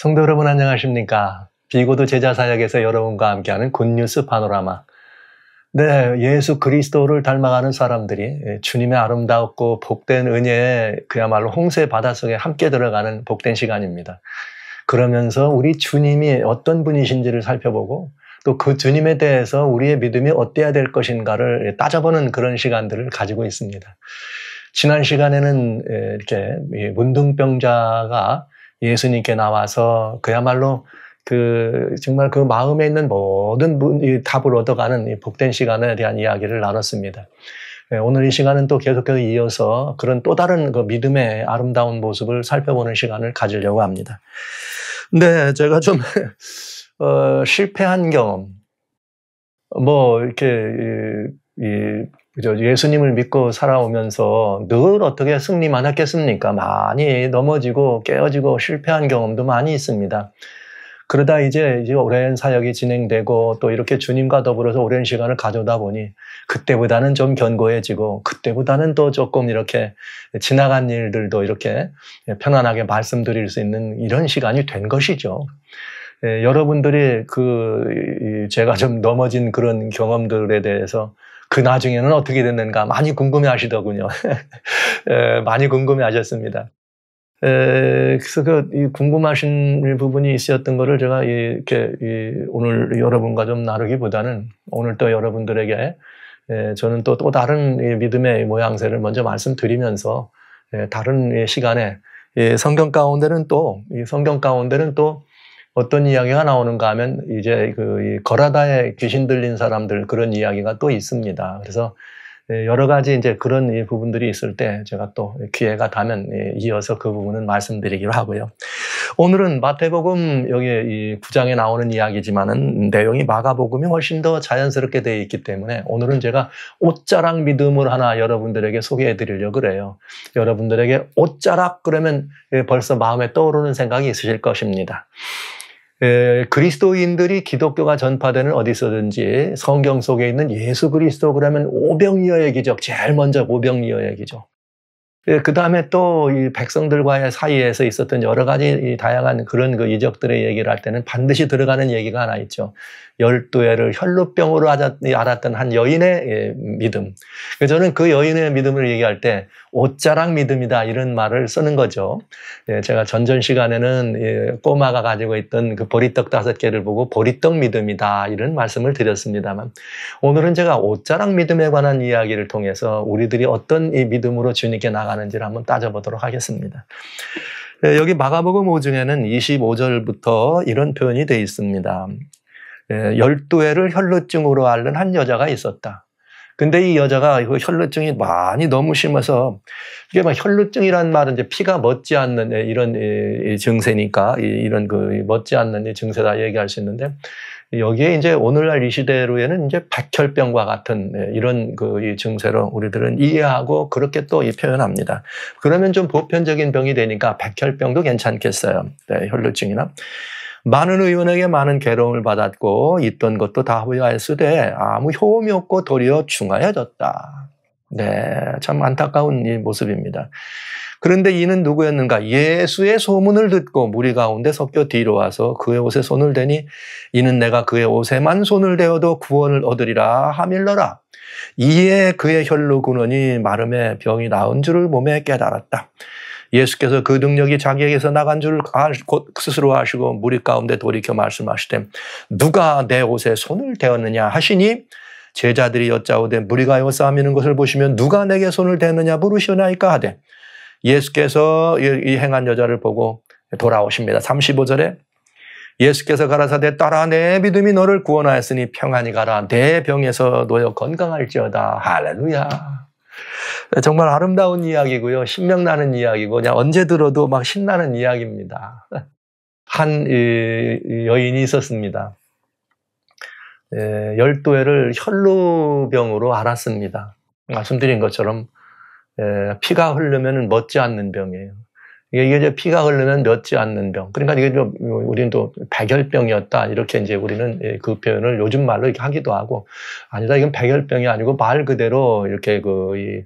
성도 여러분 안녕하십니까? 비고도 제자 사역에서 여러분과 함께하는 굿뉴스 파노라마. 네, 예수 그리스도를 닮아가는 사람들이 주님의 아름답고 복된 은혜에 그야말로 홍세 바닷속에 함께 들어가는 복된 시간입니다. 그러면서 우리 주님이 어떤 분이신지를 살펴보고 또 그 주님에 대해서 우리의 믿음이 어때야 될 것인가를 따져보는 그런 시간들을 가지고 있습니다. 지난 시간에는 이렇게 문둥병자가 예수님께 나와서 그야말로 그 정말 그 마음에 있는 모든 답을 얻어가는 복된 시간에 대한 이야기를 나눴습니다. 예, 오늘 이 시간은 또 계속해서 이어서 그런 또 다른 그 믿음의 아름다운 모습을 살펴보는 시간을 가지려고 합니다. 네, 제가 좀 어, 실패한 경험, 뭐 이렇게 이, 이 그죠? 예수님을 믿고 살아오면서 늘 어떻게 승리만 했겠습니까? 많이 넘어지고 깨어지고 실패한 경험도 많이 있습니다. 그러다 이제, 이제 오랜 사역이 진행되고 또 이렇게 주님과 더불어서 오랜 시간을 가져다 보니 그때보다는 좀 견고해지고 그때보다는 또 조금 이렇게 지나간 일들도 이렇게 편안하게 말씀드릴 수 있는 이런 시간이 된 것이죠. 예, 여러분들이 그 제가 좀 넘어진 그런 경험들에 대해서 그 나중에는 어떻게 됐는가 많이 궁금해 하시더군요. 많이 궁금해 하셨습니다. 에, 그래서 그 궁금하신 부분이 있었던 거를 제가 이렇게 이 오늘 여러분과 좀 나누기보다는 오늘 또 여러분들에게 에, 저는 또, 또 다른 믿음의 모양새를 먼저 말씀드리면서 다른 시간에 성경 가운데는 또 성경 가운데는 또 어떤 이야기가 나오는가 하면 이제 그 거라다에 귀신 들린 사람들 그런 이야기가 또 있습니다. 그래서 예, 여러 가지 이제 그런 부분들이 있을 때 제가 또 기회가 가면 예, 이어서 그 부분은 말씀드리기로 하고요. 오늘은 마태복음 여기 구장에 나오는 이야기지만은 내용이 마가복음이 훨씬 더 자연스럽게 되어 있기 때문에 오늘은 제가 옷자락 믿음을 하나 여러분들에게 소개해 드리려 고 그래요. 여러분들에게 옷자락 그러면 예, 벌써 마음에 떠오르는 생각이 있으실 것입니다. 에, 그리스도인들이 기독교가 전파되는 어디서든지 성경 속에 있는 예수 그리스도 그러면 오병이어의 기적 제일 먼저 오병이어의 기적 예, 그 다음에 또 이 백성들과의 사이에서 있었던 여러 가지 다양한 그런 그 이적들의 얘기를 할 때는 반드시 들어가는 얘기가 하나 있죠. 열두애를 혈루병으로 알았던 한 여인의 예, 믿음. 그 저는 그 여인의 믿음을 얘기할 때 옷자락 믿음이다 이런 말을 쓰는 거죠. 예, 제가 전전 시간에는 꼬마가 가지고 있던 그 보리떡 다섯 개를 보고 보리떡 믿음이다 이런 말씀을 드렸습니다만 오늘은 제가 옷자락 믿음에 관한 이야기를 통해서 우리들이 어떤 이 믿음으로 주님께 나가는 하는지를 한번 따져보도록 하겠습니다. 네, 여기 마가복음 5중에는 25절부터 이런 표현이 되어 있습니다. 네, 열두 해를 혈루증으로 앓는 한 여자가 있었다. 근데 이 여자가 그 혈루증이 많이 너무 심해서 이게 막 혈루증이란 말은 이제 피가 멎지 않는 네, 이런 증세니까 이런 그 멎지 않는 증세다 얘기할 수 있는데 여기에 이제 오늘날 이 시대로에는 이제 백혈병과 같은 예, 이런 그 증세로 우리들은 이해하고 그렇게 또 이 표현합니다. 그러면 좀 보편적인 병이 되니까 백혈병도 괜찮겠어요. 네, 혈루증이나. 많은 의원에게 많은 괴로움을 받았고 있던 것도 다 후회하였으되 아무 효험이 없고 도리어 중하여졌다. 네, 참 안타까운 이 모습입니다. 그런데 이는 누구였는가? 예수의 소문을 듣고 무리 가운데 섞여 뒤로 와서 그의 옷에 손을 대니 이는 내가 그의 옷에만 손을 대어도 구원을 얻으리라 하밀러라. 이에 그의 혈로 군원이 마름에 병이 나은 줄을 몸에 깨달았다. 예수께서 그 능력이 자기에게서 나간 줄곧 아, 스스로 아시고 무리 가운데 돌이켜 말씀하시되 누가 내 옷에 손을 대었느냐 하시니 제자들이 여짜오되 무리가 여싸하는 것을 보시면 누가 내게 손을 대느냐 부르시나이까 하되 예수께서 이 행한 여자를 보고 돌아오십니다. 35절에 예수께서 가라사대 따라 내 믿음이 너를 구원하였으니 평안히 가라 내 병에서 너여 건강할지어다 할렐루야 정말 아름다운 이야기고요 신명나는 이야기고 그냥 언제 들어도 막 신나는 이야기입니다 한 여인이 있었습니다 예, 열도회를 혈루병으로 알았습니다 말씀드린 것처럼 피가 흐르면 멎지 않는 병이에요. 이게 피가 흐르면 멎지 않는 병. 그러니까 이게 좀 우리는 또 백열병이었다 이렇게 이제 우리는 예, 그 표현을 요즘 말로 이렇게 하기도 하고 아니다 이건 백열병이 아니고 말 그대로 이렇게 그이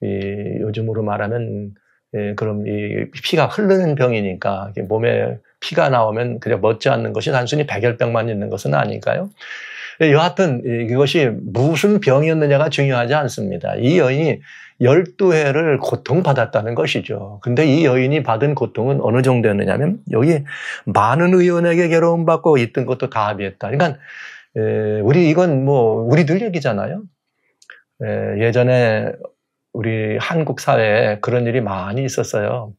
이 요즘으로 말하면 예, 그럼 이 피가 흐르는 병이니까 몸에 피가 나오면 그냥 멋지않는 것이 단순히 백열병만 있는 것은 아닐까요? 예, 여하튼 이것이 무슨 병이었느냐가 중요하지 않습니다. 이 여인이 열두 해를 고통받았다는 것이죠. 근데 이 여인이 받은 고통은 어느 정도였느냐면 여기 많은 의원에게 괴로움받고 있던 것도 다 합의했다. 그러니까 예, 우리 이건 뭐 우리들 얘기잖아요. 예, 예전에 우리 한국 사회에 그런 일이 많이 있었어요.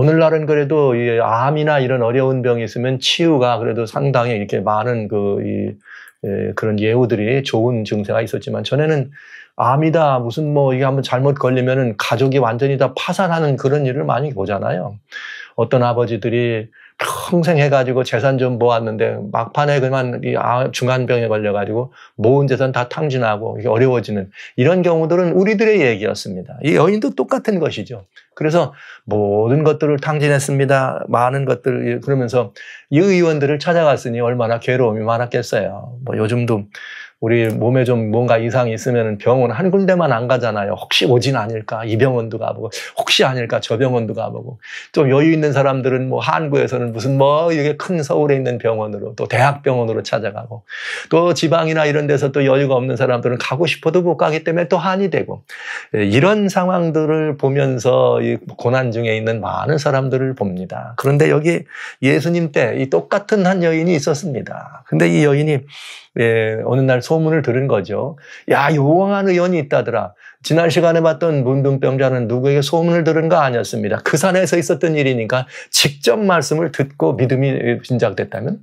오늘날은 그래도 이 암이나 이런 어려운 병이 있으면 치유가 그래도 상당히 이렇게 많은 그, 이, 예, 그런 예우들이 좋은 증세가 있었지만 전에는 암이다 무슨 뭐 이게 한번 잘못 걸리면은 가족이 완전히 다 파산하는 그런 일을 많이 보잖아요. 어떤 아버지들이 평생 해가지고 재산 좀 모았는데 막판에 그만 이 아, 중간병에 걸려가지고 모은 재산 다 탕진하고 어려워지는 이런 경우들은 우리들의 얘기였습니다. 이 여인도 똑같은 것이죠. 그래서 모든 것들을 탕진했습니다. 많은 것들 예, 그러면서 이 의원들을 찾아갔으니 얼마나 괴로움이 많았겠어요. 뭐 요즘도 우리 몸에 좀 뭔가 이상이 있으면 병원 한 군데만 안 가잖아요. 혹시 오진 않을까? 이 병원도 가보고, 혹시 아닐까? 저 병원도 가보고. 좀 여유 있는 사람들은 뭐 한국에서는 무슨 뭐 이게 큰 서울에 있는 병원으로 또 대학병원으로 찾아가고 또 지방이나 이런 데서 또 여유가 없는 사람들은 가고 싶어도 못 가기 때문에 또 한이 되고 예, 이런 상황들을 보면서 이 고난 중에 있는 많은 사람들을 봅니다. 그런데 여기 예수님 때 이 똑같은 한 여인이 있었습니다. 근데 이 여인이 예, 어느 날 소문을 들은 거죠. 야, 요왕한 의원이 있다더라. 지난 시간에 봤던 문둥병자는 누구에게 소문을 들은 거 아니었습니다. 그 산에서 있었던 일이니까 직접 말씀을 듣고 믿음이 진작됐다면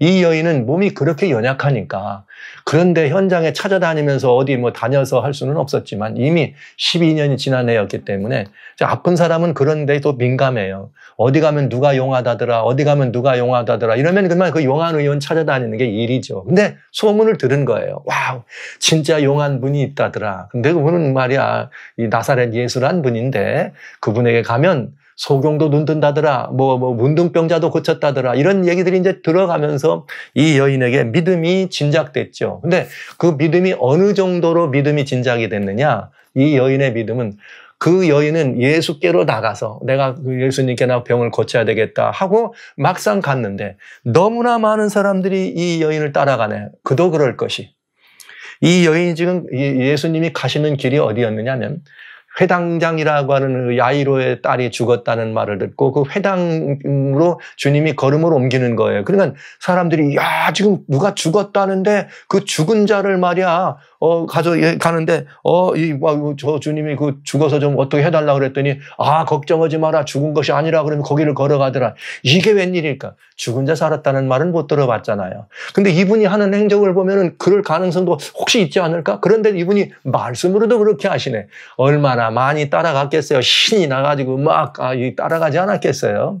이 여인은 몸이 그렇게 연약하니까 그런데 현장에 찾아다니면서 어디 뭐 다녀서 할 수는 없었지만 이미 12년이 지난 해였기 때문에 아픈 사람은 그런데 또 민감해요. 어디 가면 누가 용하다더라, 어디 가면 누가 용하다더라 이러면 그만 그 용한 의원 찾아다니는 게 일이죠. 근데 소문을 들은 거예요. 와우, 진짜 용한 분이 있다더라. 근데 그분은 말이야. 이 나사렛 예수란 분인데 그분에게 가면 소경도 눈 뜬다더라, 뭐, 뭐, 문둥병자도 고쳤다더라, 이런 얘기들이 이제 들어가면서 이 여인에게 믿음이 진작됐죠. 근데 그 믿음이 어느 정도로 믿음이 진작이 됐느냐? 이 여인의 믿음은 그 여인은 예수께로 나가서 내가 그 예수님께 나 병을 고쳐야 되겠다 하고 막상 갔는데 너무나 많은 사람들이 이 여인을 따라가네. 그도 그럴 것이. 이 여인이 지금 예수님이 가시는 길이 어디였느냐면 회당장이라고 하는 그 야이로의 딸이 죽었다는 말을 듣고 그 회당으로 주님이 걸음을 옮기는 거예요. 그러니까 사람들이 야 지금 누가 죽었다는데 그 죽은 자를 말이야 어 가져 예, 가는데 어이저 뭐, 주님이 그 죽어서 좀 어떻게 해달라 그랬더니 아 걱정하지 마라 죽은 것이 아니라 그러면 거기를 걸어가더라 이게 웬일일까 죽은 자 살았다는 말은 못 들어봤잖아요. 근데 이분이 하는 행적을 보면은 그럴 가능성도 혹시 있지 않을까? 그런데 이분이 말씀으로도 그렇게 하시네. 얼마나 얼마나 많이 따라갔겠어요. 신이 나가지고 막 아, 따라가지 않았겠어요.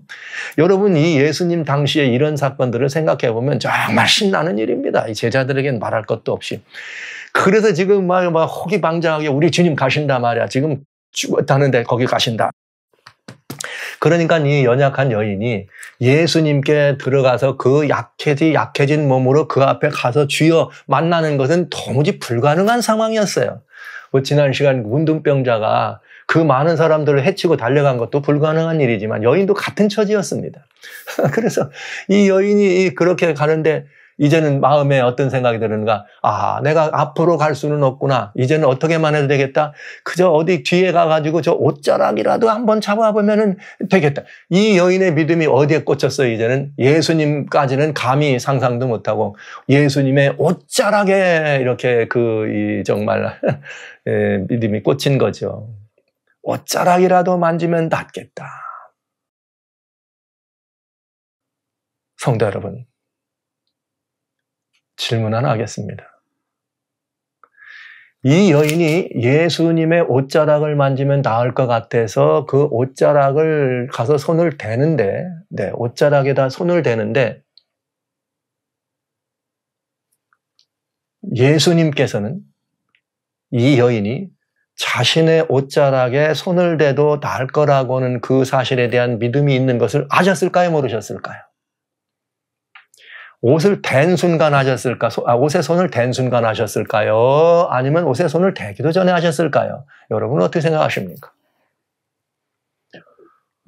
여러분 이 예수님 당시에 이런 사건들을 생각해 보면 정말 신나는 일입니다. 제자들에겐 말할 것도 없이. 그래서 지금 막, 막 호기방장하게 우리 주님 가신다 말이야. 지금 죽었다는데 거기 가신다. 그러니까 이 연약한 여인이 예수님께 들어가서 그 약해지 약해진 몸으로 그 앞에 가서 주여 만나는 것은 도무지 불가능한 상황이었어요. 뭐 지난 시간 문둥병자가 그 많은 사람들을 해치고 달려간 것도 불가능한 일이지만 여인도 같은 처지였습니다. 그래서 이 여인이 그렇게 가는데 이제는 마음에 어떤 생각이 드는가? 아, 내가 앞으로 갈 수는 없구나. 이제는 어떻게만 해도 되겠다. 그저 어디 뒤에 가가지고 저 옷자락이라도 한번 잡아보면은 되겠다. 이 여인의 믿음이 어디에 꽂혔어요, 이제는? 예수님까지는 감히 상상도 못하고 예수님의 옷자락에 이렇게 그, 이 정말, 예, 믿음이 꽂힌 거죠. 옷자락이라도 만지면 낫겠다. 성도 여러분, 질문 하나 하겠습니다. 이 여인이 예수님의 옷자락을 만지면 나을 것 같아서 그 옷자락을 가서 손을 대는데, 네, 옷자락에다 손을 대는데, 예수님께서는 이 여인이 자신의 옷자락에 손을 대도 나을 거라고는 그 사실에 대한 믿음이 있는 것을 아셨을까요? 모르셨을까요? 옷을 댄 순간 하셨을까? 아, 옷에 손을 댄 순간 하셨을까요? 아니면 옷에 손을 대기도 전에 하셨을까요? 여러분은 어떻게 생각하십니까?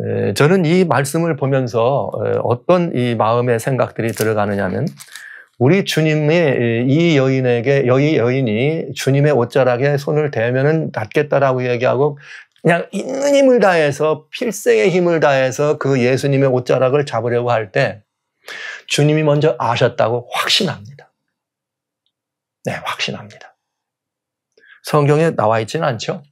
에, 저는 이 말씀을 보면서 에, 어떤 이 마음의 생각들이 들어가느냐면 우리 주님의 이 여인에게 여인 여인이 주님의 옷자락에 손을 대면은 낫겠다라고 얘기하고 그냥 있는 힘을 다해서 필생의 힘을 다해서 그 예수님의 옷자락을 잡으려고 할때 주님이 먼저 아셨다고 확신합니다. 네, 확신합니다. 성경에 나와 있지는 않죠.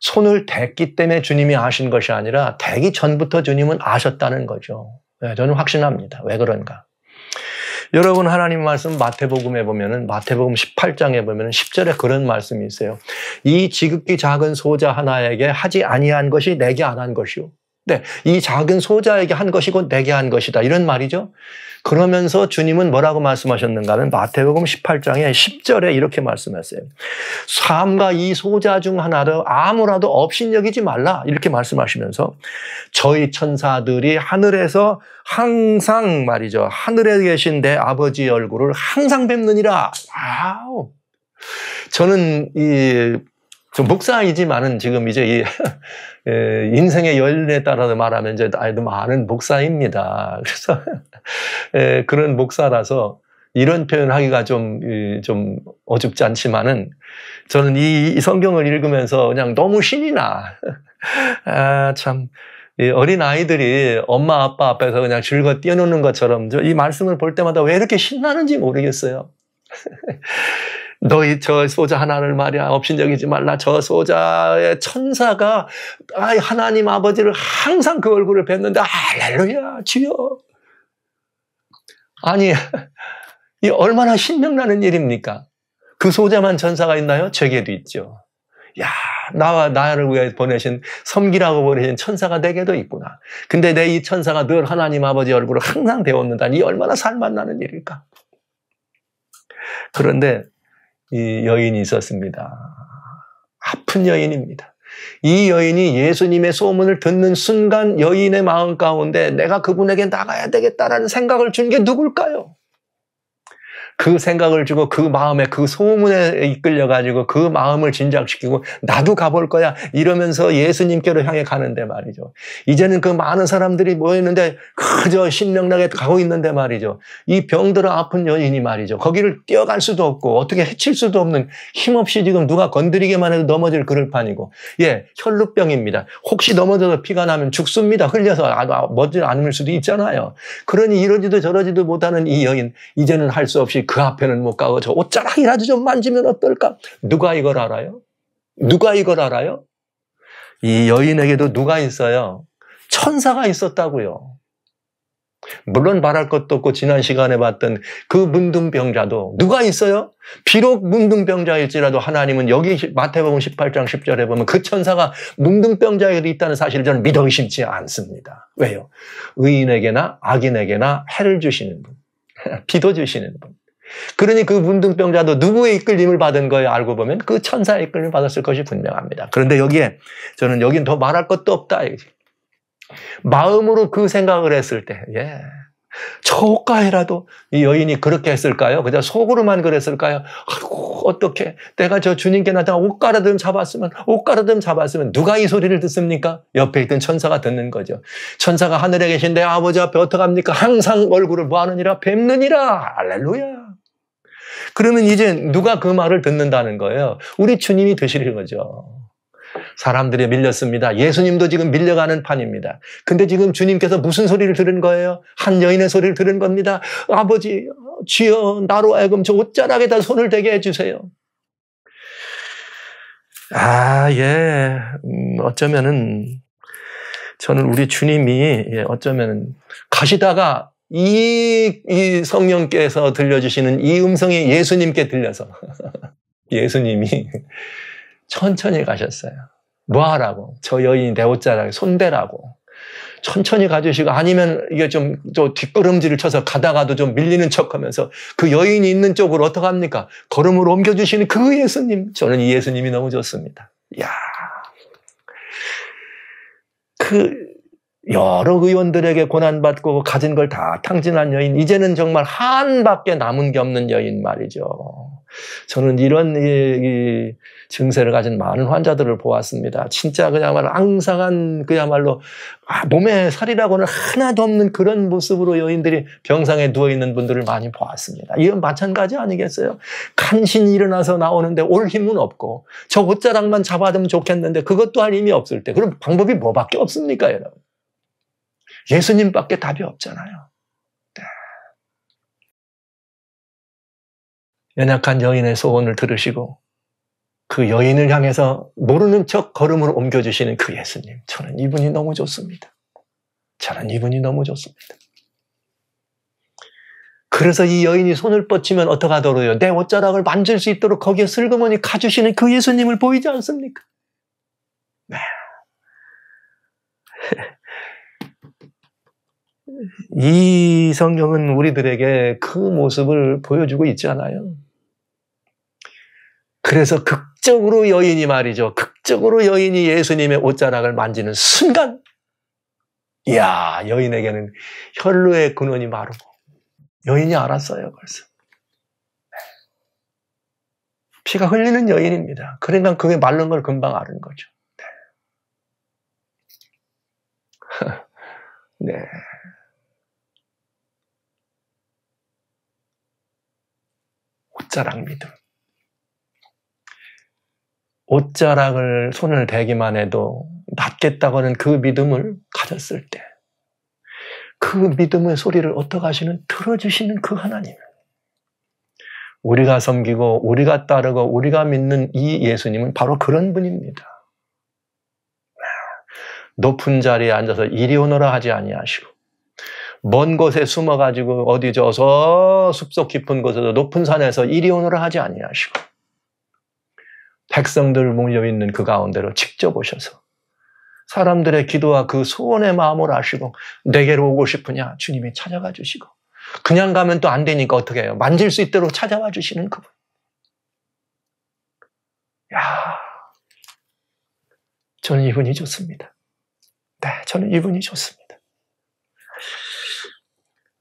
손을 댔기 때문에 주님이 아신 것이 아니라 대기 전부터 주님은 아셨다는 거죠. 네, 저는 확신합니다. 왜 그런가? 여러분 하나님 말씀 마태복음에 보면은 마태복음 18장에 보면은 10절에 그런 말씀이 있어요. 이 지극히 작은 소자 하나에게 하지 아니한 것이 내게 안 한 것이요. 때이 네, 작은 소자에게 한 것이고 내게 한 것이다. 이런 말이죠. 그러면서 주님은 뭐라고 말씀하셨는가 하 마태복음 18장에 10절에 이렇게 말씀하세요. 삶과 이 소자 중 하나를 아무라도 업신여기지 말라. 이렇게 말씀하시면서 저희 천사들이 하늘에서 항상 말이죠. 하늘에 계신 내아버지 얼굴을 항상 뵙느니라. 와우. 저는 이좀 목사이지만은 지금 이제 이 인생의 연륜에 따라서 말하면 이제 나이도 많은 목사입니다. 그래서 그런 목사라서 이런 표현하기가 좀 좀 어줍지 않지만은 저는 이 성경을 읽으면서 그냥 너무 신이 나. 아, 참. 어린 아이들이 엄마 아빠 앞에서 그냥 즐거 뛰어노는 것처럼 이 말씀을 볼 때마다 왜 이렇게 신나는지 모르겠어요. 너희 저 소자 하나를 말이야 업신여기지 말라 저 소자의 천사가 아 하나님 아버지를 항상 그 얼굴을 뵀는데 할렐루야 주여 아니 이 얼마나 신명나는 일입니까? 그 소자만 천사가 있나요? 제게도 있죠. 야, 나와 나를 위해 보내신 섬기라고 보내신 천사가 내게도 있구나. 근데 내 이 천사가 늘 하나님 아버지 얼굴을 항상 배웠는다니 얼마나 살맛 나는 일일까? 그런데 이 여인이 있었습니다. 아픈 여인입니다. 이 여인이 예수님의 소문을 듣는 순간 여인의 마음 가운데 내가 그분에게 나가야 되겠다라는 생각을 준 게 누굴까요? 그 생각을 주고 그 마음에 그 소문에 이끌려가지고 그 마음을 진작시키고 나도 가볼 거야 이러면서 예수님께로 향해 가는데 말이죠. 이제는 그 많은 사람들이 모였는데 그저 신명나게 가고 있는데 말이죠. 이 병들어 아픈 여인이 말이죠. 거기를 뛰어갈 수도 없고 어떻게 해칠 수도 없는 힘없이 지금 누가 건드리기만 해도 넘어질 그럴 판이고 예 혈루병입니다. 혹시 넘어져서 피가 나면 죽습니다. 흘려서 아, 멋지 않을 수도 있잖아요. 그러니 이러지도 저러지도 못하는 이 여인 이제는 할 수 없이 그 앞에는 못 가고 저 옷자락이라도 좀 만지면 어떨까? 누가 이걸 알아요? 누가 이걸 알아요? 이 여인에게도 누가 있어요? 천사가 있었다고요. 물론 말할 것도 없고 지난 시간에 봤던 그 문둥병자도 누가 있어요? 비록 문둥병자일지라도 하나님은 여기 마태복음 18장 10절에 보면 그 천사가 문둥병자에게 도 있다는 사실을 저는 믿어 의심치 않습니다. 왜요? 의인에게나 악인에게나 해를 주시는 분, 비도 주시는 분, 그러니 그 문둥병자도 누구의 이끌림을 받은 거예요? 알고 보면 그 천사의 이끌림을 받았을 것이 분명합니다. 그런데 여기에 저는 여긴 더 말할 것도 없다. 마음으로 그 생각을 했을 때, 예. 초가에라도 이 여인이 그렇게 했을까요? 그냥 속으로만 그랬을까요? 아이고, 어떻게 내가 저 주님께 나타나 옷가아듬 잡았으면, 옷가아듬 잡았으면 누가 이 소리를 듣습니까? 옆에 있던 천사가 듣는 거죠. 천사가 하늘에 계신 데 아버지 앞에 어떡합니까? 항상 얼굴을 뭐하느니라? 뵙느니라! 알렐루야! 그러면 이제 누가 그 말을 듣는다는 거예요? 우리 주님이 되시는 거죠. 사람들이 밀렸습니다. 예수님도 지금 밀려가는 판입니다. 근데 지금 주님께서 무슨 소리를 들은 거예요? 한 여인의 소리를 들은 겁니다. 아버지, 주여, 나로 하금저 옷자락에다 손을 대게 해주세요. 아, 예. 음, 어쩌면은, 저는 우리 주님이, 예, 어쩌면은, 가시다가 이, 이 성령께서 들려주시는 이 음성이 예수님께 들려서 예수님이 천천히 가셨어요. 뭐 하라고? 저 여인이 내 옷자락에 손대라고. 천천히 가주시고 아니면 이게 좀, 좀 뒷걸음질을 쳐서 가다가도 좀 밀리는 척 하면서 그 여인이 있는 쪽으로 어떡합니까? 걸음으로 옮겨주시는 그 예수님. 저는 이 예수님이 너무 좋습니다. 야그 여러 의원들에게 고난받고 가진 걸 다 탕진한 여인, 이제는 정말 한밖에 남은 게 없는 여인 말이죠. 저는 이런 이, 이 증세를 가진 많은 환자들을 보았습니다. 진짜 그야말로 앙상한 그야말로 아, 몸에 살이라고는 하나도 없는 그런 모습으로 여인들이 병상에 누워 있는 분들을 많이 보았습니다. 이건 마찬가지 아니겠어요? 간신히 일어나서 나오는데 올 힘은 없고 저 옷자락만 잡아두면 좋겠는데 그것 도할 힘이 없을 때 그럼 방법이 뭐밖에 없습니까, 여러분? 예수님밖에 답이 없잖아요. 네. 연약한 여인의 소원을 들으시고 그 여인을 향해서 모르는 척 걸음을 옮겨주시는 그 예수님. 저는 이분이 너무 좋습니다. 저는 이분이 너무 좋습니다. 그래서 이 여인이 손을 뻗치면 어떡하더라고요? 내 옷자락을 만질 수 있도록 거기에 슬그머니 가주시는 그 예수님을 보이지 않습니까? 네. 이 성경은 우리들에게 그 모습을 보여주고 있잖아요. 그래서 극적으로 여인이 말이죠. 극적으로 여인이 예수님의 옷자락을 만지는 순간, 이야, 여인에게는 혈루의 근원이 마르고, 여인이 알았어요, 벌써. 피가 흘리는 여인입니다. 그러니까 그게 마른 걸 금방 아는 거죠. 네. 옷자락 믿음. 옷자락을 손을 대기만 해도 낫겠다고 하는 그 믿음을 가졌을 때, 그 믿음의 소리를 어떻게 하시는, 들어주시는 그 하나님. 우리가 섬기고, 우리가 따르고, 우리가 믿는 이 예수님은 바로 그런 분입니다. 높은 자리에 앉아서 이리 오너라 하지 아니하시고, 먼 곳에 숨어가지고 어디 저서 숲속 깊은 곳에서 높은 산에서 이리 오너라 하지 아니하시고 백성들 몰려있는 그 가운데로 직접 오셔서 사람들의 기도와 그 소원의 마음을 아시고 내게로 오고 싶으냐 주님이 찾아가 주시고 그냥 가면 또 안 되니까 어떻게 해요? 만질 수 있도록 찾아와 주시는 그분. 야, 저는 이분이 좋습니다. 네, 저는 이분이 좋습니다.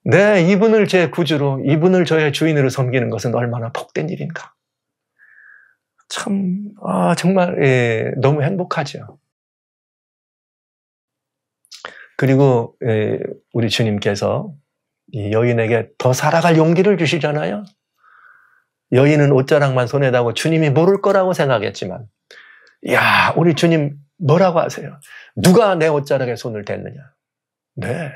내 네, 이분을 제 구주로, 이분을 저의 주인으로 섬기는 것은 얼마나 복된 일인가. 참, 아, 정말, 예, 너무 행복하죠. 그리고, 예, 우리 주님께서 이 여인에게 더 살아갈 용기를 주시잖아요. 여인은 옷자락만 손에 다고 주님이 모를 거라고 생각했지만, 야 우리 주님 뭐라고 하세요? 누가 내 옷자락에 손을 댔느냐? 네,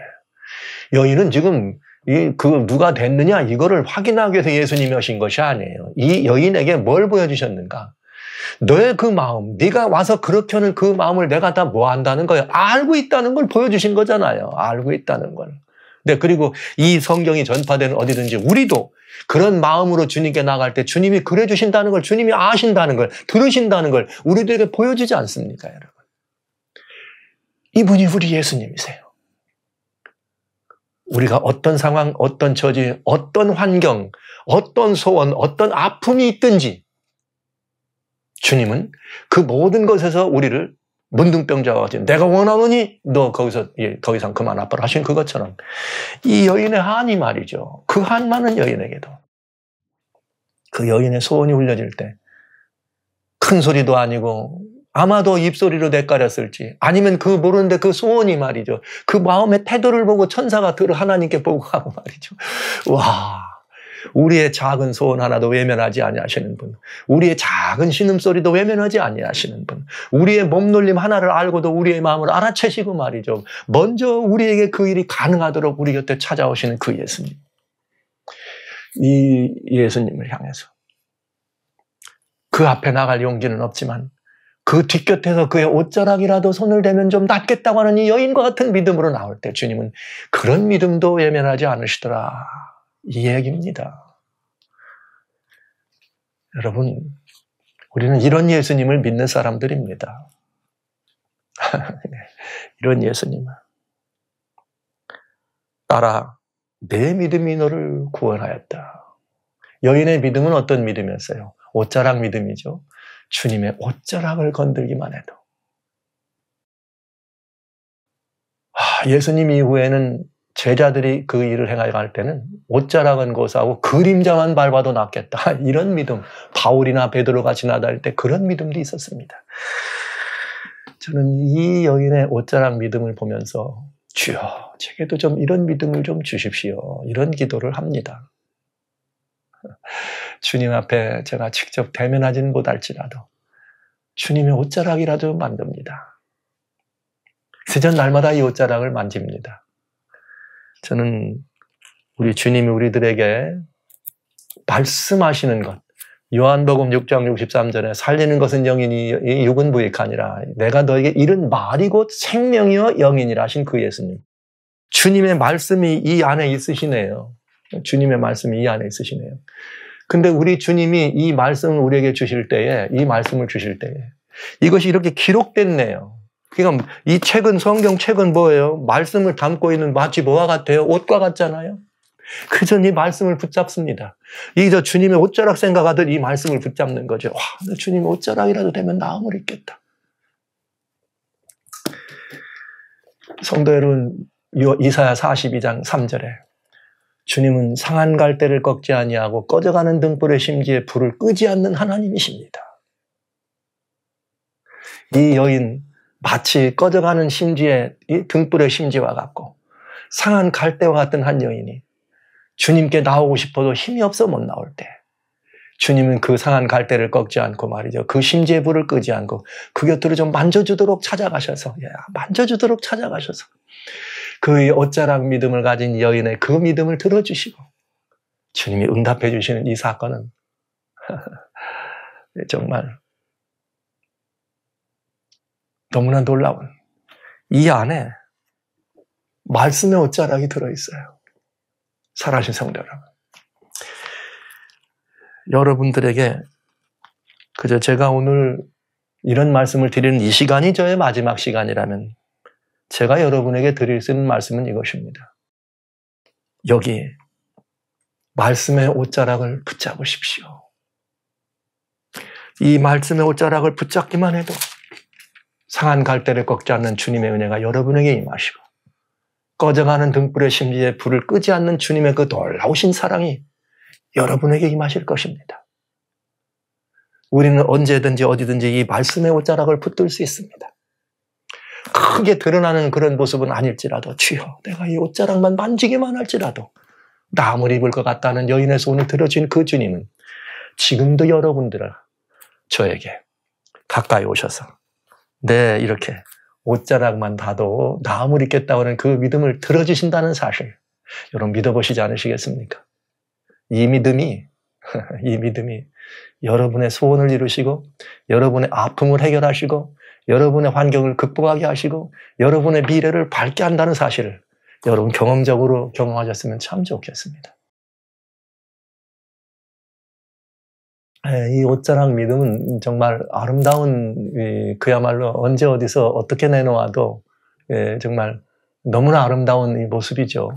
여인은 지금 이, 그 누가 됐느냐 이거를 확인하기 위해서 예수님이 하신 것이 아니에요. 이 여인에게 뭘 보여주셨는가? 너의 그 마음, 네가 와서 그렇게 하는 그 마음을 내가 다 뭐 한다는 거예요. 알고 있다는 걸 보여주신 거잖아요. 알고 있다는 걸. 네, 그리고 이 성경이 전파되는 어디든지 우리도 그런 마음으로 주님께 나갈 때 주님이 그래 주신다는 걸, 주님이 아신다는 걸, 들으신다는 걸 우리들에게 보여주지 않습니까, 여러분? 이분이 우리 예수님이세요. 우리가 어떤 상황, 어떤 처지, 어떤 환경, 어떤 소원, 어떤 아픔이 있든지 주님은 그 모든 것에서 우리를 문둥병자와 같이 내가 원하노니 너 거기서 예, 더 이상 그만 아빠라 하신 그것처럼 이 여인의 한이 말이죠. 그 한 많은 여인에게도 그 여인의 소원이 울려질 때 큰 소리도 아니고 아마도 입소리로 내깔았을지 아니면 그 모르는데 그 소원이 말이죠. 그 마음의 태도를 보고 천사가 들어 하나님께 보고하고 말이죠. 와 우리의 작은 소원 하나도 외면하지 아니하시는 분, 우리의 작은 신음소리도 외면하지 아니하시는 분, 우리의 몸놀림 하나를 알고도 우리의 마음을 알아채시고 말이죠. 먼저 우리에게 그 일이 가능하도록 우리 곁에 찾아오시는 그 예수님. 이 예수님을 향해서. 그 앞에 나갈 용기는 없지만 그 뒷곁에서 그의 옷자락이라도 손을 대면 좀 낫겠다고 하는 이 여인과 같은 믿음으로 나올 때 주님은 그런 믿음도 예면하지 않으시더라. 이 얘기입니다. 여러분, 우리는 이런 예수님을 믿는 사람들입니다. 이런 예수님을. 따라 내 믿음이 너를 구원하였다. 여인의 믿음은 어떤 믿음이었어요? 옷자락 믿음이죠. 주님의 옷자락을 건들기만 해도 아, 예수님 이후에는 제자들이 그 일을 행하여 갈 때는 옷자락은 고사하고 그림자만 밟아도 낫겠다. 이런 믿음. 바울이나 베드로가 지나다닐 때 그런 믿음도 있었습니다. 저는 이 여인의 옷자락 믿음을 보면서 주여, 제게도 좀 이런 믿음을 좀 주십시오. 이런 기도를 합니다. 주님 앞에 제가 직접 대면하지는 못할지라도 주님의 옷자락이라도 만듭니다. 그전 날마다 이 옷자락을 만집니다. 저는 우리 주님이 우리들에게 말씀하시는 것, 요한복음 6장 63절에 살리는 것은 영이니 육은 부익하니라 내가 너에게 이른 말이 곧 생명이여 영이니라 하신 그 예수님 주님의 말씀이 이 안에 있으시네요 주님의 말씀이 이 안에 있으시네요 근데 우리 주님이 이 말씀을 우리에게 주실 때에, 이 말씀을 주실 때에, 이것이 이렇게 기록됐네요. 그러니까 이 책은, 성경 책은 뭐예요? 말씀을 담고 있는 마치 뭐와 같아요? 옷과 같잖아요? 그저이 말씀을 붙잡습니다. 이저 주님의 옷자락 생각하듯 이 말씀을 붙잡는 거죠. 와, 주님 의 옷자락이라도 되면 나음을 잊겠다. 성도 여러분, 이사야 42장 3절에 주님은 상한 갈대를 꺾지 아니하고 꺼져가는 등불의 심지에 불을 끄지 않는 하나님이십니다. 이 여인 마치 꺼져가는 심지에 등불의 심지와 같고 상한 갈대와 같은 한 여인이 주님께 나오고 싶어도 힘이 없어 못 나올 때 주님은 그 상한 갈대를 꺾지 않고 말이죠. 그 심지의 불을 끄지 않고 그 곁으로 좀 만져주도록 찾아가셔서, 예, 만져주도록 찾아가셔서 그의 옷자락 믿음을 가진 여인의 그 믿음을 들어주시고 주님이 응답해 주시는 이 사건은 네, 정말 너무나 놀라운 이 안에 말씀의 옷자락이 들어있어요. 살아신 성도 여러분. 여러분들에게 그저 제가 오늘 이런 말씀을 드리는 이 시간이 저의 마지막 시간이라면 제가 여러분에게 드릴 수 있는 말씀은 이것입니다. 여기 말씀의 옷자락을 붙잡으십시오. 이 말씀의 옷자락을 붙잡기만 해도 상한 갈대를 꺾지 않는 주님의 은혜가 여러분에게 임하시고 꺼져가는 등불의 심지에 불을 끄지 않는 주님의 그 놀라우신 사랑이 여러분에게 임하실 것입니다. 우리는 언제든지 어디든지 이 말씀의 옷자락을 붙들 수 있습니다. 크게 드러나는 그런 모습은 아닐지라도 주여 내가 이 옷자락만 만지기만 할지라도 나무를 입을 것 같다는 여인에서 오늘 들어진 그 주님은 지금도 여러분들을 저에게 가까이 오셔서 네 이렇게 옷자락만 닿도 나무를 입겠다고 하는 그 믿음을 들어주신다는 사실 여러분 믿어보시지 않으시겠습니까? 이 믿음이 이 믿음이 여러분의 소원을 이루시고 여러분의 아픔을 해결하시고 여러분의 환경을 극복하게 하시고 여러분의 미래를 밝게 한다는 사실을 여러분 경험적으로 경험하셨으면 참 좋겠습니다. 예, 이 옷자락 믿음은 정말 아름다운 그야말로 언제 어디서 어떻게 내놓아도 예, 정말 너무나 아름다운 모습이죠.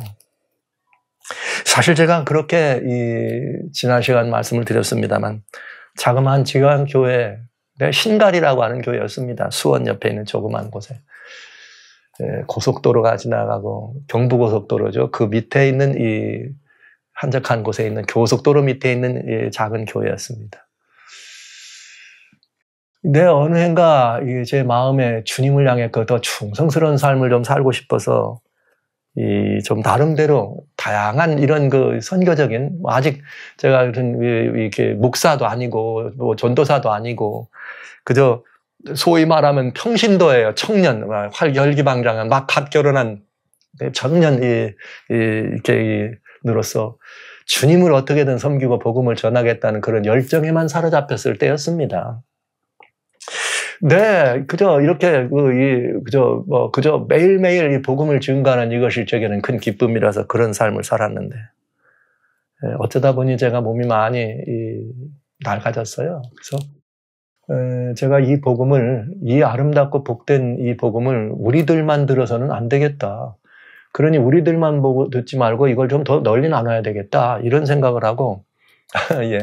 사실 제가 그렇게 지난 시간 말씀을 드렸습니다만 자그마한 지간 교회 네, 신갈이라고 하는 교회였습니다. 수원 옆에 있는 조그만 곳에. 네, 고속도로가 지나가고 경부고속도로죠. 그 밑에 있는 이 한적한 곳에 있는 고속도로 밑에 있는 작은 교회였습니다. 내 네, 어느 행가제 마음에 주님을 향해 그더 충성스러운 삶을 좀 살고 싶어서 이좀 나름대로 다양한 이런 그 선교적인 뭐 아직 제가 이렇게 목사도 아니고 뭐 전도사도 아니고 그저 소위 말하면 평신도예요. 청년, 활 열기방장한 막갓 결혼한 네, 청년이 이렇게으로서 주님을 어떻게든 섬기고 복음을 전하겠다는 그런 열정에만 사로잡혔을 때였습니다. 네, 그저 이렇게 그, 이, 그저 뭐 그저 매일매일 이 복음을 증가하는 이것이 제게는 큰 기쁨이라서 그런 삶을 살았는데 예, 어쩌다 보니 제가 몸이 많이 이, 낡아졌어요. 그래서 제가 이 복음을 이 아름답고 복된 이 복음을 우리들만 들어서는 안 되겠다. 그러니 우리들만 보고 듣지 말고 이걸 좀 더 널리 나눠야 되겠다 이런 생각을 하고 예.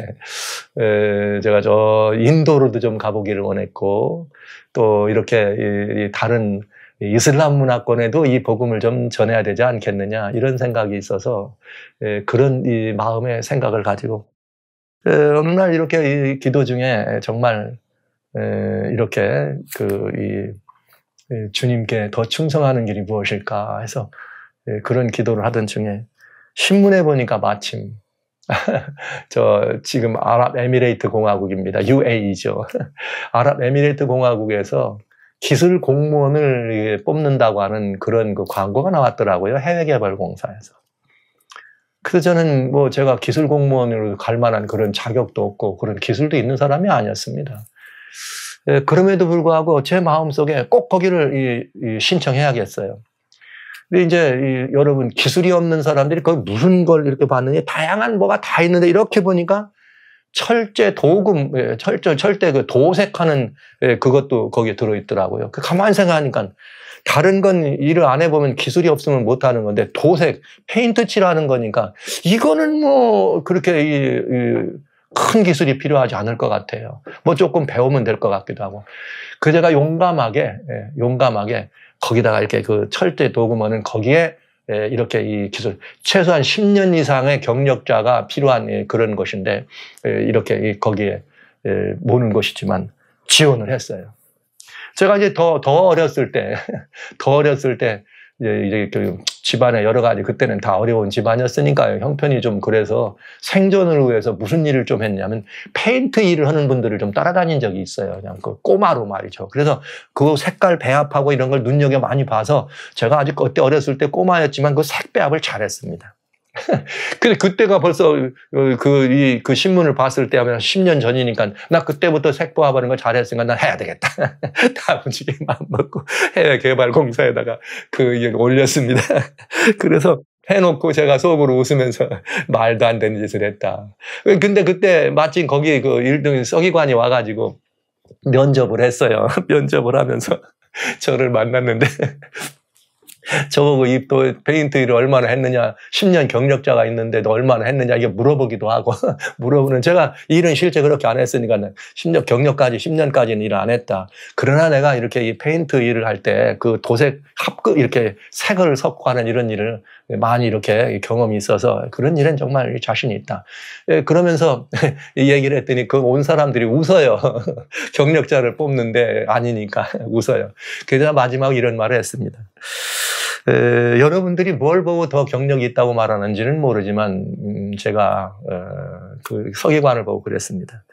에, 제가 저 인도로도 좀 가보기를 원했고 또 이렇게 이, 이 다른 이슬람 문화권에도 이 복음을 좀 전해야 되지 않겠느냐 이런 생각이 있어서 에, 그런 이 마음의 생각을 가지고 에, 어느 날 이렇게 이 기도 중에 정말 이렇게 그이 주님께 더 충성하는 길이 무엇일까 해서 그런 기도를 하던 중에 신문에 보니까 마침 저 지금 아랍에미레이트 공화국입니다. UAE죠. 아랍에미레이트 공화국에서 기술 공무원을 뽑는다고 하는 그런 그 광고가 나왔더라고요. 해외개발공사에서. 그래서 저는 뭐 제가 기술 공무원으로 갈 만한 그런 자격도 없고 그런 기술도 있는 사람이 아니었습니다. 예, 그럼에도 불구하고 제 마음속에 꼭 거기를 이, 이 신청해야겠어요. 근데 이제 여러분 기술이 없는 사람들이 거기 무슨 걸 이렇게 봤느냐 다양한 뭐가 다 있는데 이렇게 보니까 철제 도금 예, 철제철제그 도색하는 예, 그것도 거기에 들어 있더라고요. 그 가만히 생각하니까 다른 건 일을 안 해보면 기술이 없으면 못 하는 건데 도색 페인트 칠하는 거니까 이거는 뭐 그렇게 이, 이큰 기술이 필요하지 않을 것 같아요. 뭐 조금 배우면 될 것 같기도 하고. 그제가 용감하게, 예, 용감하게 거기다가 이렇게 그 철제 도구면는 거기에 예, 이렇게 이 기술, 최소한 10년 이상의 경력자가 필요한 예, 그런 것인데, 이렇게 거기에 모는 것이지만 지원을 했어요. 제가 이제 더, 더 어렸을 때, 더 어렸을 때, 이제 이제 그 집안에 여러 가지 그때는 다 어려운 집안이었으니까요. 형편이 좀 그래서 생존을 위해서 무슨 일을 좀 했냐면 페인트 일을 하는 분들을 좀 따라다닌 적이 있어요. 그냥 그 꼬마로 말이죠. 그래서 그 색깔 배합하고 이런 걸 눈여겨 많이 봐서 제가 아직 그때 어렸을 때 꼬마였지만 그 색 배합을 잘했습니다. 근데 그때가 벌써 그, 이, 그 신문을 봤을 때 하면 10년 전이니까 나 그때부터 색보합하는 걸 잘했으니까 나 해야 되겠다. 다음주에 마음 먹고 해외 개발공사에다가 그 올렸습니다. 그래서 해놓고 제가 속으로 웃으면서 말도 안 되는 짓을 했다. 근데 그때 마침 거기 에그 1등 서기관이 와가지고 면접을 했어요. 면접을 하면서 저를 만났는데 저거 입도 그 페인트 일 얼마나 했느냐, 10년 경력자가 있는데도 얼마나 했느냐, 이게 물어보기도 하고, 물어보는, 제가 일은 실제 그렇게 안 했으니까, 10년 경력까지, 10년까지는 일 안 했다. 그러나 내가 이렇게 이 페인트 일을 할 때 그 도색 합급, 이렇게 색을 섞고 하는 이런 일을 많이 이렇게 경험이 있어서 그런 일은 정말 자신이 있다. 예, 그러면서 이 얘기를 했더니 그 온 사람들이 웃어요. 경력자를 뽑는데 아니니까 웃어요. 그래서 마지막 이런 말을 했습니다. 에, 여러분들이 뭘 보고 더 경력이 있다고 말하는지는 모르지만 음, 제가 에, 어, 그 서기관을 보고 그랬습니다.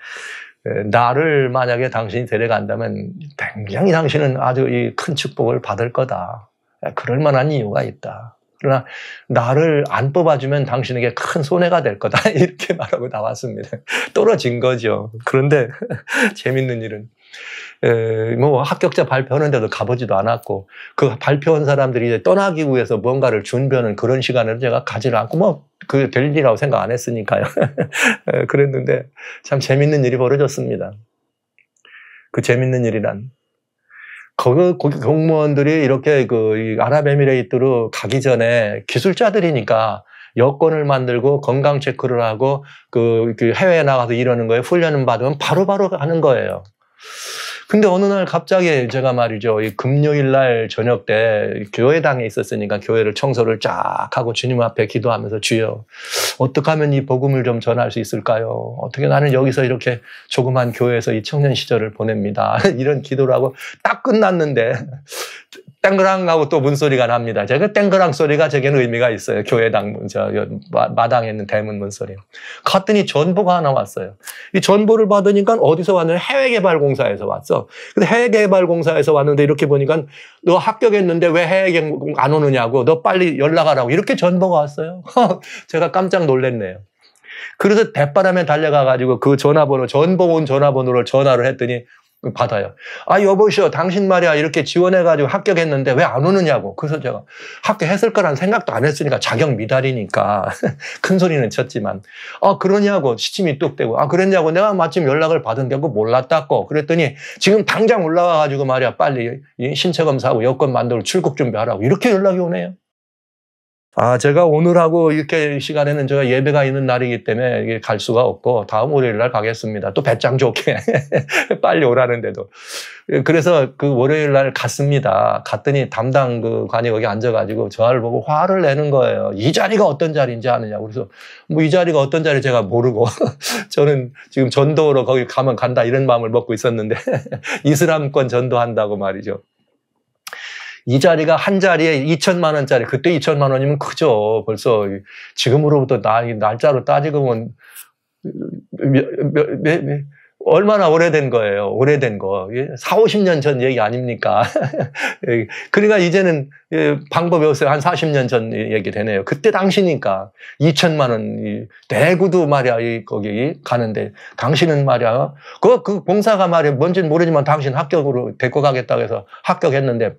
에, 나를 만약에 당신이 데려간다면 굉장히 당신은 아주 큰 축복을 받을 거다. 그럴 만한 이유가 있다. 그러나 나를 안 뽑아주면 당신에게 큰 손해가 될 거다. 이렇게 말하고 나왔습니다. 떨어진 거죠. 그런데 재밌는 일은 에, 뭐 합격자 발표하는데도 가보지도 않았고 그 발표한 사람들이 이제 떠나기 위해서 뭔가를 준비하는 그런 시간을 제가 가지를 않고 뭐그될 일이라고 생각 안 했으니까요. 에, 그랬는데 참 재밌는 일이 벌어졌습니다. 그 재밌는 일이란 거기, 거기 공무원들이 이렇게 그 아랍에미레이트로 가기 전에 기술자들이니까 여권을 만들고 건강 체크를 하고 그, 그 해외에 나가서 이러는 거예요 훈련을 받으면 바로바로 바로 하는 거예요. 근데 어느 날 갑자기 제가 말이죠. 이 금요일 날 저녁 때 교회당에 있었으니까 교회를 청소를 쫙 하고 주님 앞에 기도하면서 주여, 어떻게 하면 이 복음을 좀 전할 수 있을까요? 어떻게 나는 여기서 이렇게 조그만 교회에서 이 청년 시절을 보냅니다. 이런 기도를 하고 딱 끝났는데 땡그랑하고 또 문소리가 납니다. 제가 땡그랑 소리가 저게는 의미가 있어요. 교회 당저 마당에 있는 대문 문소리. 갔더니 전보가 하나 왔어요. 이 전보를 받으니까 어디서 왔느냐? 해외개발공사에서 왔어. 근데 해외개발공사에서 왔는데 이렇게 보니까 너 합격했는데 왜 해외 안 오느냐고 너 빨리 연락하라고 이렇게 전보가 왔어요. 제가 깜짝 놀랐네요. 그래서 대바람에 달려가가지고 그 전화번호, 전보 온 전화번호를 전화를 했더니 받아요. 아, 여보시오. 당신 말이야. 이렇게 지원해가지고 합격했는데 왜 안 오느냐고. 그래서 제가 합격했을 거란 생각도 안 했으니까 자격 미달이니까. 큰 소리는 쳤지만. 아, 그러냐고. 시침이 뚝대고. 아, 그랬냐고. 내가 마침 연락을 받은 게그 몰랐다고. 그랬더니 지금 당장 올라와가지고 말이야. 빨리 신체 검사하고 여권 만들고 출국 준비하라고. 이렇게 연락이 오네요. 아, 제가 오늘하고 이렇게 시간에는 제가 예배가 있는 날이기 때문에 갈 수가 없고 다음 월요일 날 가겠습니다. 또 배짱 좋게 빨리 오라는데도. 그래서 그 월요일 날 갔습니다. 갔더니 담당 그 관이 거기 앉아가지고 저를 보고 화를 내는 거예요. 이 자리가 어떤 자리인지 아느냐. 그래서 뭐 이 자리가 어떤 자리 제가 모르고 저는 지금 전도로 거기 가면 간다 이런 마음을 먹고 있었는데 이슬람권 전도한다고 말이죠. 이 자리가 한 자리에 2천만 원짜리 그때 2천만 원이면 크죠. 벌써 지금으로부터 나, 날짜로 따지면 몇, 몇, 몇, 몇 얼마나 오래된 거예요. 오래된 거. 4, 예? 50년 전 얘기 아닙니까? 예. 그러니까 이제는 예, 방법 이없어요한 40년 전 얘기 되네요. 그때 당시니까 2천만 원 대구도 말이야 이 거기 가는데 당신은 말이야 그, 그 공사가 말이야 뭔지는 모르지만 당신 합격으로 데리고 가겠다고 해서 합격했는데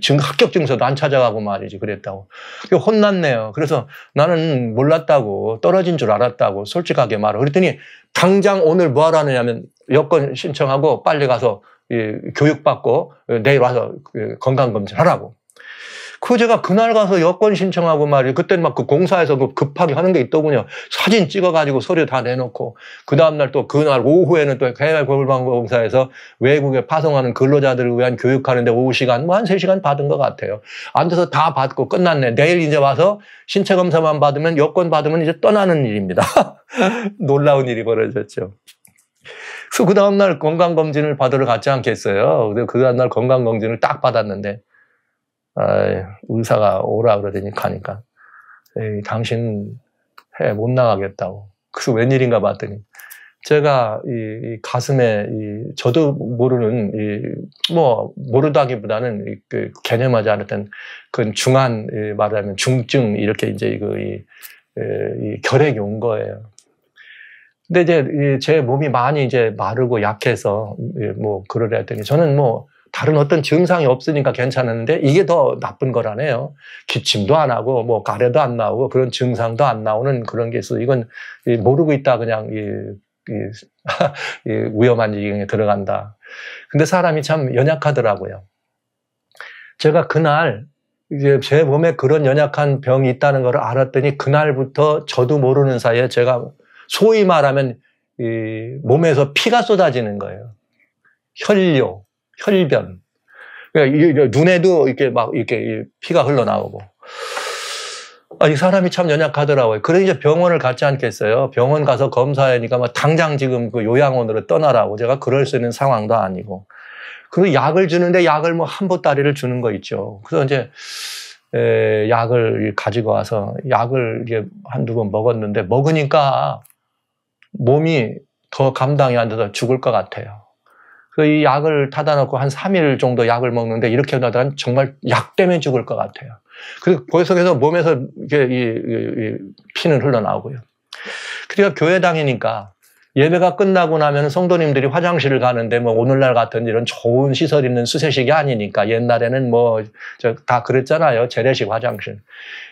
지금 예, 합격 증서도 안 찾아가고 말이지 그랬다고 혼났네요. 그래서 나는 몰랐다고 떨어진 줄 알았다고 솔직하게 말을 그랬더니 당장 오늘 뭐 하라느냐면 여권 신청하고 빨리 가서 예, 교육받고 예, 내일 와서 건강검진하라고. 그 제가 그날 가서 여권 신청하고 말이에요. 그때는 막그 공사에서 뭐 급하게 하는 게 있더군요. 사진 찍어가지고 서류 다 내놓고 그 다음날 또 그날 오후에는 또 해외고물방공사에서 외국에 파송하는 근로자들을 위한 교육하는데 오후시간 뭐한3시간 받은 것 같아요. 앉아서 다 받고 끝났네. 내일 이제 와서 신체 검사만 받으면 여권 받으면 이제 떠나는 일입니다. 놀라운 일이 벌어졌죠. 그 다음날 건강검진을 받으러 갔지 않겠어요. 그 다음날 건강검진을 딱 받았는데, 아 의사가 오라 그러더니 가니까, 에이, 당신 해 못 나가겠다고. 그래서 웬일인가 봤더니, 제가 이, 이 가슴에 이 저도 모르는 이 뭐 모르다기보다는 이, 그 개념하지 않았던 그 중한 말하면 중증 이렇게 이제 그 이, 이, 이 결핵이 온 거예요. 근데 이제 제 몸이 많이 이제 마르고 약해서 예, 뭐 그러려 했더니 저는 뭐 다른 어떤 증상이 없으니까 괜찮은데 이게 더 나쁜 거라네요. 기침도 안 하고 뭐 가래도 안 나오고 그런 증상도 안 나오는 그런 게 있어. 이건 모르고 있다 그냥 이, 이, 이 위험한 지경에 들어간다. 근데 사람이 참 연약하더라고요. 제가 그날 이제 제 몸에 그런 연약한 병이 있다는 걸 알았더니 그날부터 저도 모르는 사이에 제가 소위 말하면 몸에서 피가 쏟아지는 거예요. 혈뇨, 혈변. 그러니까 눈에도 이렇게 막 이렇게 피가 흘러나오고. 아니 사람이 참 연약하더라고요. 그래서 이 병원을 갔지 않겠어요. 병원 가서 검사하니까 막 당장 지금 그 요양원으로 떠나라고 제가 그럴 수 있는 상황도 아니고. 그리고 약을 주는데 약을 뭐한 보따리를 주는 거 있죠. 그래서 이제 약을 가지고 와서 약을 이게 한두 번 먹었는데 먹으니까 몸이 더 감당이 안 돼서 죽을 것 같아요. 그 이 약을 타다 놓고 한 3일 정도 약을 먹는데 이렇게 하다 정말 약 때문에 죽을 것 같아요. 그래서 거기서 몸에서 이게 피는 흘러나오고요. 그리고 그러니까 교회 당이니까 예배가 끝나고 나면 성도님들이 화장실을 가는데 뭐 오늘날 같은 이런 좋은 시설 있는 수세식이 아니니까 옛날에는 뭐 다 그랬잖아요. 재래식 화장실.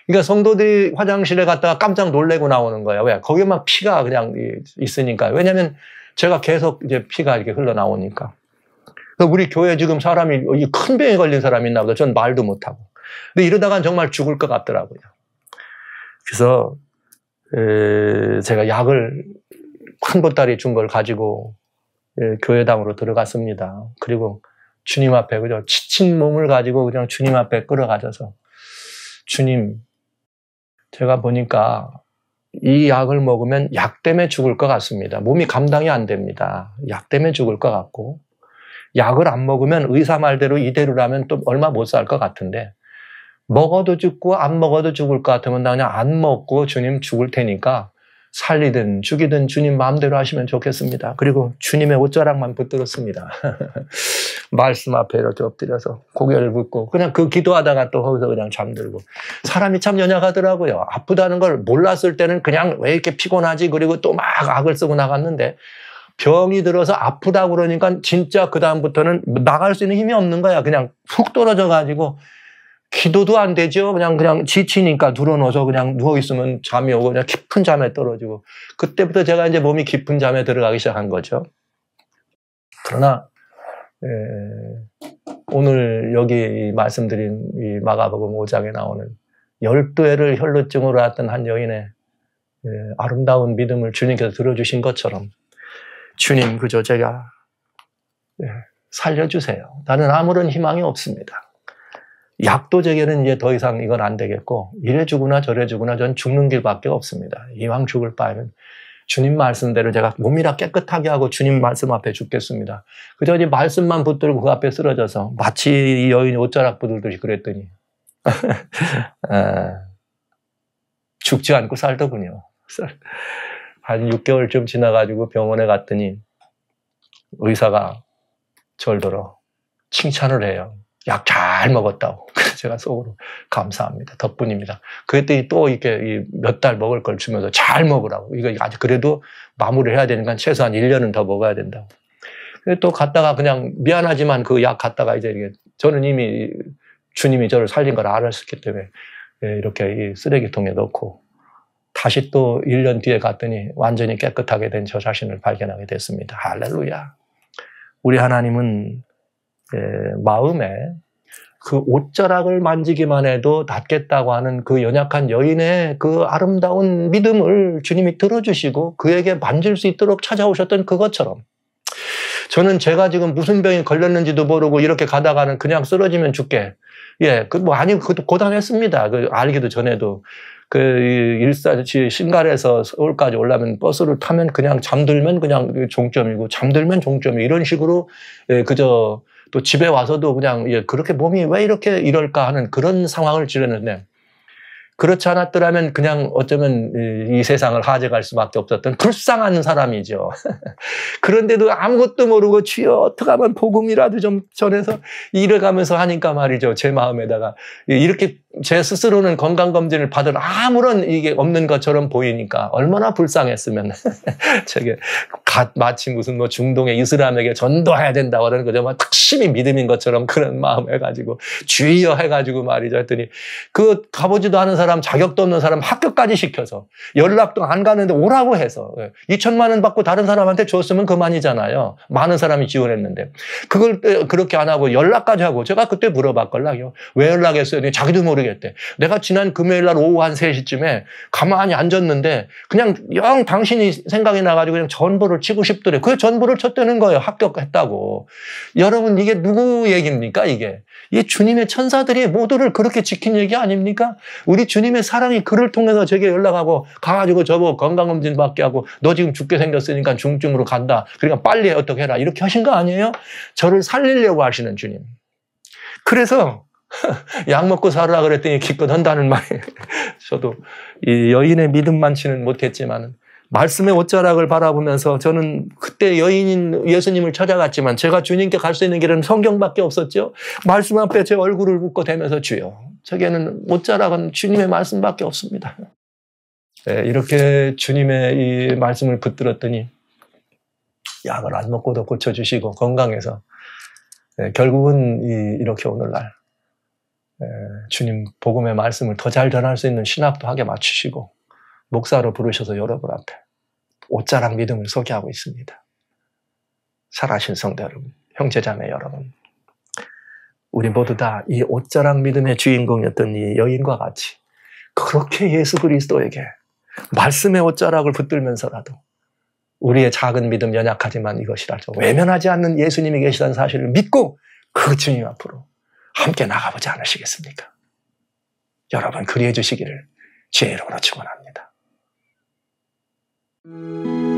그러니까 성도들이 화장실에 갔다가 깜짝 놀래고 나오는 거예요. 왜? 거기에막 피가 그냥 있으니까. 왜냐면 제가 계속 이제 피가 이렇게 흘러나오니까. 우리 교회 지금 사람이 큰 병에 걸린 사람이 있나 보다. 전 말도 못하고. 근데 이러다간 정말 죽을 것 같더라고요. 그래서 제가 약을 큰 보따리 준 걸 가지고 예, 교회당으로 들어갔습니다. 그리고 주님 앞에 그죠 지친 몸을 가지고 그냥 주님 앞에 끌어가져서 주님 제가 보니까 이 약을 먹으면 약 때문에 죽을 것 같습니다. 몸이 감당이 안 됩니다. 약 때문에 죽을 것 같고 약을 안 먹으면 의사 말대로 이대로라면 또 얼마 못 살 것 같은데 먹어도 죽고 안 먹어도 죽을 것 같으면 나 그냥 안 먹고 주님 죽을 테니까 살리든 죽이든 주님 마음대로 하시면 좋겠습니다. 그리고 주님의 옷자락만 붙들었습니다. 말씀 앞에 이렇게 엎드려서 고개를 붓고 그냥 그 기도하다가 또 거기서 그냥 잠들고 사람이 참 연약하더라고요. 아프다는 걸 몰랐을 때는 그냥 왜 이렇게 피곤하지 그리고 또 막 악을 쓰고 나갔는데 병이 들어서 아프다 그러니까 진짜 그 다음부터는 나갈 수 있는 힘이 없는 거야. 그냥 훅 떨어져 가지고 기도도 안 되죠. 그냥 그냥 지치니까 늘어놓서 그냥 누워 있으면 잠이 오고 그냥 깊은 잠에 떨어지고 그때부터 제가 이제 몸이 깊은 잠에 들어가기 시작한 거죠. 그러나 에, 예, 오늘 여기 말씀드린 마가복음 5장에 나오는 열두 해를 혈루증으로 앓았던 한 여인의 에, 예, 아름다운 믿음을 주님께서 들어주신 것처럼 주님 그저 제가 에, 예, 살려주세요. 나는 아무런 희망이 없습니다. 약도 제게는 이제 더 이상 이건 안 되겠고 이래 주구나 저래 주구나 전 죽는 길밖에 없습니다. 이왕 죽을 바에는 주님 말씀대로 제가 몸이라 깨끗하게 하고 주님 말씀 앞에 죽겠습니다. 그저 이 말씀만 붙들고 그 앞에 쓰러져서 마치 여인 옷자락 부들듯이 그랬더니 아, 죽지 않고 살더군요. 한 6개월쯤 지나가지고 병원에 갔더니 의사가 절도러 칭찬을 해요. 약잘 먹었다고. 제가 속으로 감사합니다. 덕분입니다. 그랬더니 또 이렇게 몇 달 먹을 걸 주면서 잘 먹으라고. 이거 아직 그래도 마무리 해야 되니까 최소한 1년은 더 먹어야 된다고. 또 갔다가 그냥 미안하지만 그 약 갔다가 이제 이게 저는 이미 주님이 저를 살린 걸 알았기 때문에 예, 이렇게 쓰레기통에 넣고 다시 또 1년 뒤에 갔더니 완전히 깨끗하게 된 저 자신을 발견하게 됐습니다. 할렐루야. 우리 하나님은 예, 마음에 그 옷자락을 만지기만 해도 닿겠다고 하는 그 연약한 여인의 그 아름다운 믿음을 주님이 들어주시고 그에게 만질 수 있도록 찾아오셨던 그것처럼 저는 제가 지금 무슨 병이 걸렸는지도 모르고 이렇게 가다가는 그냥 쓰러지면 죽게 예, 그 뭐 아니 그것도 고단했습니다. 그 알기도 전에도 그 일산 신갈에서 서울까지 올라면 버스를 타면 그냥 잠들면 그냥 종점이고 잠들면 종점이 이런 식으로 예, 그저 또 집에 와서도 그냥 예, 그렇게 몸이 왜 이렇게 이럴까 하는 그런 상황을 지르는데 그렇지 않았더라면 그냥 어쩌면 이 세상을 하재갈 수밖에 없었던 불쌍한 사람이죠. 그런데도 아무것도 모르고 주여 어떻게 하면 복음이라도 좀 전해서 일해가면서 하니까 말이죠. 제 마음에다가 이렇게 제 스스로는 건강검진을 받을 아무런 이게 없는 것처럼 보이니까 얼마나 불쌍했으면 제게 갓 마치 무슨 뭐 중동의 이슬람에게 전도해야 된다고 하는 거죠. 막심이 믿음인 것처럼 그런 마음 해가지고 주의여 해가지고 말이죠. 했더니 그 가보지도 않은 사람 자격도 없는 사람 학교까지 시켜서 연락도 안 가는데 오라고 해서 2천만 예, 원 받고 다른 사람한테 줬으면 그만이잖아요. 많은 사람이 지원했는데 그걸 예, 그렇게 안 하고 연락까지 하고 제가 그때 물어봤걸랑요. 왜 연락했어요? 자기도 모르겠대. 내가 지난 금요일 날 오후 한 3시쯤에 가만히 앉았는데 그냥 영 당신이 생각이 나가지고 그냥 전부를 전부를 치고 싶더래. 그 전부를 쳤다는 거예요. 합격했다고. 여러분 이게 누구 얘기입니까? 이게 이 주님의 천사들이 모두를 그렇게 지킨 얘기 아닙니까? 우리 주님의 사랑이 그를 통해서 제게 연락하고 가가지고 저보고 건강검진 받게 하고 너 지금 죽게 생겼으니까 중증으로 간다. 그러니까 빨리 어떻게 해라. 이렇게 하신 거 아니에요? 저를 살리려고 하시는 주님. 그래서 약 먹고 살으라 그랬더니 기껏 한다는 말이에요. 저도 이 여인의 믿음만치는 못했지만 말씀의 옷자락을 바라보면서 저는 그때 여인인 예수님을 찾아갔지만 제가 주님께 갈 수 있는 길은 성경밖에 없었죠. 말씀 앞에 제 얼굴을 묶고 대면서 주여. 저게는 옷자락은 주님의 말씀밖에 없습니다. 네, 이렇게 주님의 이 말씀을 붙들었더니 약을 안 먹고도 고쳐주시고 건강해서 네, 결국은 이, 이렇게 오늘날 예, 주님 복음의 말씀을 더 잘 전할 수 있는 신학도 하게 맞추시고 목사로 부르셔서 여러분 앞에 옷자락 믿음을 소개하고 있습니다. 살아신 성대 여러분, 형제자매 여러분, 우리 모두 다 이 옷자락 믿음의 주인공이었던 이 여인과 같이 그렇게 예수 그리스도에게 말씀의 옷자락을 붙들면서라도 우리의 작은 믿음 연약하지만 이것이라도 외면하지 않는 예수님이 계시다는 사실을 믿고 그 주님 앞으로 함께 나가보지 않으시겠습니까? 여러분 그리해 주시기를 지혜로우로 축원합니다. Música